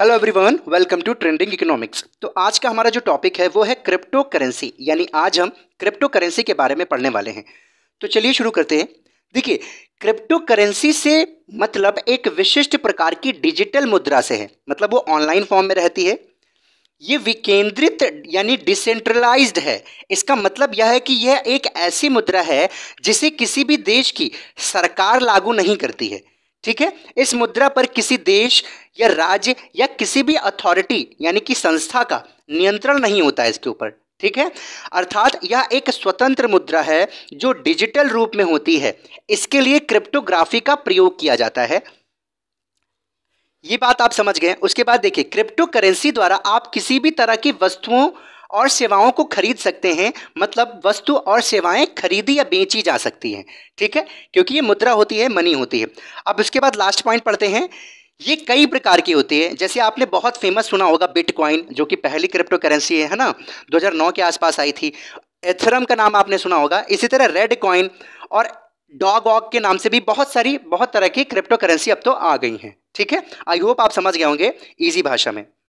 hello everyone welcome to trending economics तो आज का हमारा जो टॉपिक है वो है क्रिप्टो करेंसी यानी आज हम क्रिप्टो करेंसी के बारे में पढ़ने वाले हैं तो चलिए शुरू करते हैं देखिए क्रिप्टो करेंसी से मतलब एक विशिष्ट प्रकार की डिजिटल मुद्रा से है मतलब वो ऑनलाइन फॉर्म में रहती है ये विकेंद्रित यानी डिसेंट्रलाइज्ड है इसका मतलब यह है कि यह एक ऐसी मुद्रा है जिसे किसी भी देश की सरकार लागू नहीं करती है ठीक है इस मुद्रा पर किसी देश या राज्य या किसी भी अथॉरिटी यानी कि संस्था का नियंत्रण नहीं होता है इसके ऊपर ठीक है अर्थात यह एक स्वतंत्र मुद्रा है जो डिजिटल रूप में होती है इसके लिए क्रिप्टोग्राफी का प्रयोग किया जाता है ये बात आप समझ गए उसके बाद देखिए क्रिप्टो करेंसी द्वारा आप किसी भी तरह की वस्तुओं और सेवाओं को खरीद सकते हैं मतलब वस्तु और सेवाएं खरीदी या बेची जा सकती हैं ठीक है क्योंकि ये मुद्रा होती है मनी होती है अब उसके बाद लास्ट पॉइंट पढ़ते हैं ये कई प्रकार की होती है जैसे आपने बहुत फेमस सुना होगा बिटकॉइन जो कि पहली क्रिप्टो करेंसी है ना 2009 के आसपास आई थी एथरम का नाम आपने सुना होगा इसी तरह रेड कॉइन और डॉग ऑग के नाम से भी बहुत सारी बहुत तरह की क्रिप्टो करेंसी अब तो आ गई हैं ठीक है आई होप आप समझ गए होंगे ईजी भाषा में